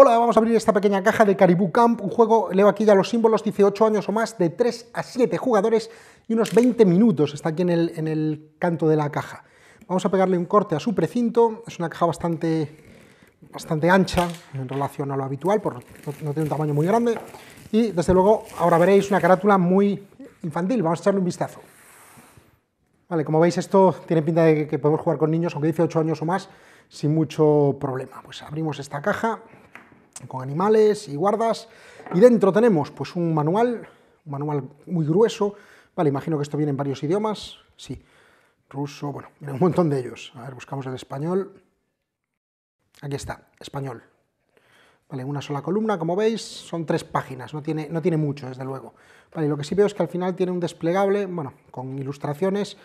Hola, vamos a abrir esta pequeña caja de Caribou Camp, un juego, leo aquí ya los símbolos, 18 años o más, de 3 a 7 jugadores y unos 20 minutos, está aquí en el, en el canto de la caja. Vamos a pegarle un corte a su precinto, es una caja bastante, bastante ancha en relación a lo habitual, por, no, tiene un tamaño muy grande, y desde luego ahora veréis una carátula muy infantil, vamos a echarle un vistazo. Vale, como veis esto tiene pinta de que podemos jugar con niños, aunque dice 8 años o más, sin mucho problema. Pues abrimos esta caja, con animales y guardas. Y dentro tenemos pues un manual, un manual muy grueso. Vale, imagino que esto viene en varios idiomas. Sí, ruso, bueno, un montón de ellos. A ver, buscamos el español. Aquí está, español. Vale, una sola columna, como veis, son tres páginas, no tiene, no tiene mucho, desde luego. Vale, lo que sí veo es que al final tiene un desplegable, bueno, con ilustraciones,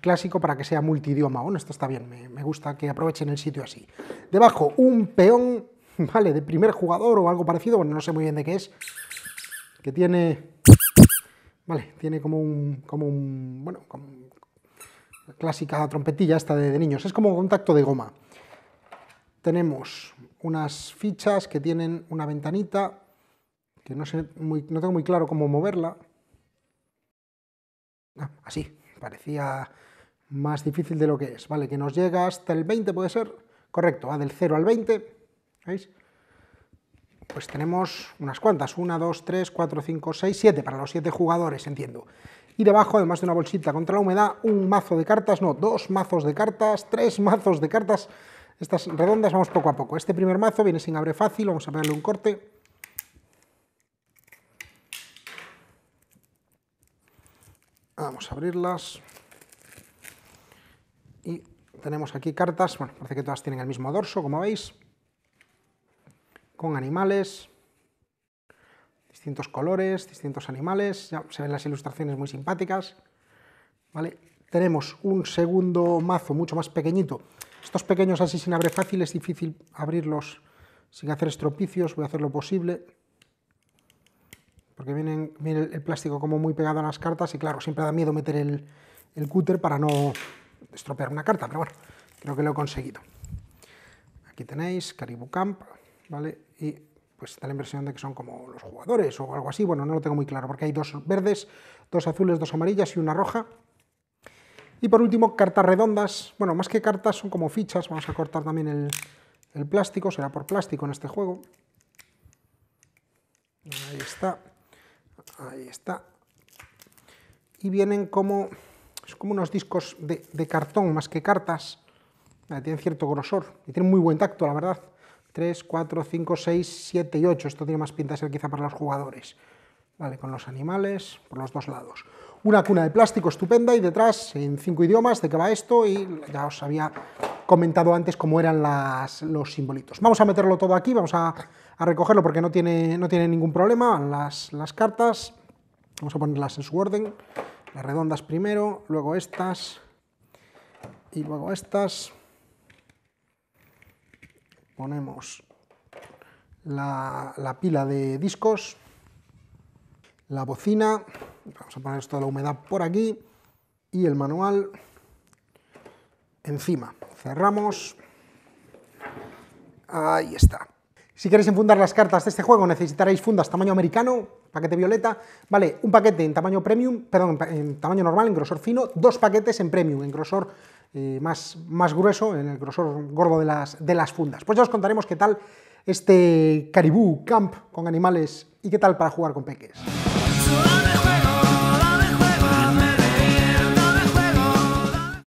clásico para que sea multidioma. Bueno, esto está bien, me, me gusta que aprovechen el sitio así. Debajo, un peón ¿vale? De primer jugador o algo parecido, bueno, no sé muy bien de qué es, que tiene, ¿vale? Tiene como un, como un bueno, como clásica trompetilla esta de, niños, es como un contacto de goma. Tenemos unas fichas que tienen una ventanita, que no, sé no tengo muy claro cómo moverla. Ah, así, parecía más difícil de lo que es, ¿vale? Que nos llega hasta el 20, puede ser, correcto, va del 0 al 20, ¿Veis? Pues tenemos unas cuantas, 1, 2, 3, 4, 5, 6, 7, para los 7 jugadores, entiendo. Y debajo, además de una bolsita contra la humedad, un mazo de cartas, no, dos mazos de cartas, tres mazos de cartas, estas redondas, vamos poco a poco. Este primer mazo viene sin abre fácil, vamos a ponerle un corte. Vamos a abrirlas. Y tenemos aquí cartas, bueno, parece que todas tienen el mismo dorso, como veis con animales, distintos colores, distintos animales, ya se ven las ilustraciones muy simpáticas. ¿vale? Tenemos un segundo mazo mucho más pequeñito. Estos pequeños así sin abrir fácil, es difícil abrirlos sin hacer estropicios, voy a hacer lo posible. Porque vienen, viene el plástico como muy pegado a las cartas y claro, siempre da miedo meter el, el cúter para no estropear una carta, pero bueno, creo que lo he conseguido. Aquí tenéis Caribou Camp, y pues da la impresión de que son como los jugadores o algo así, bueno, no lo tengo muy claro, porque hay dos verdes, dos azules, dos amarillas y una roja. Y por último, cartas redondas, bueno, más que cartas son como fichas, vamos a cortar también el, plástico, será por plástico en este juego. Ahí está, ahí está. Y vienen como, como unos discos de cartón más que cartas, tienen cierto grosor y tienen muy buen tacto, la verdad. 3, 4, 5, 6, 7 y 8. Esto tiene más pinta de ser quizá para los jugadores. Vale, con los animales, por los dos lados. Una cuna de plástico estupenda y detrás, en cinco idiomas, de qué va esto y ya os había comentado antes cómo eran los simbolitos. Vamos a meterlo todo aquí, vamos a, recogerlo porque no tiene, no tiene ningún problema. Las, las cartas, vamos a ponerlas en su orden. Las redondas primero, luego estas y luego estas ponemos la, pila de discos, la bocina, vamos a poner esto la humedad por aquí, y el manual encima. Cerramos. Ahí está. Si queréis enfundar las cartas de este juego necesitaréis fundas tamaño americano, paquete violeta, vale, un paquete en tamaño premium, perdón, en tamaño normal, en grosor fino, dos paquetes en premium, en grosor eh, más, más grueso, en el grosor gordo de las, de las fundas. Pues ya os contaremos qué tal este caribú camp con animales y qué tal para jugar con peques.